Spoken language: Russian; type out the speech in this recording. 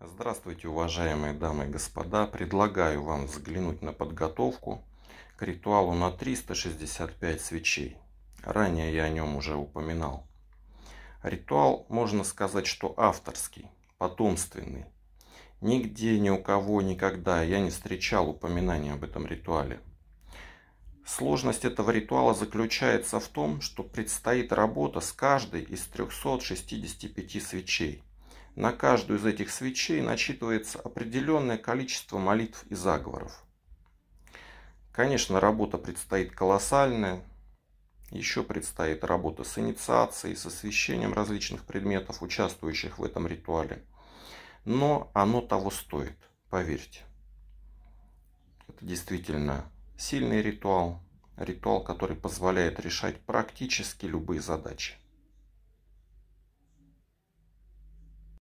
Здравствуйте, уважаемые дамы и господа! Предлагаю вам взглянуть на подготовку к ритуалу на 365 свечей. Ранее я о нем уже упоминал. Ритуал, можно сказать, что авторский, потомственный. Нигде, ни у кого, никогда я не встречал упоминания об этом ритуале. Сложность этого ритуала заключается в том, что предстоит работа с каждой из 365 свечей – на каждую из этих свечей начитывается определенное количество молитв и заговоров. Конечно, работа предстоит колоссальная. Еще предстоит работа с инициацией, с освещением различных предметов, участвующих в этом ритуале. Но оно того стоит, поверьте. Это действительно сильный ритуал, ритуал, который позволяет решать практически любые задачи.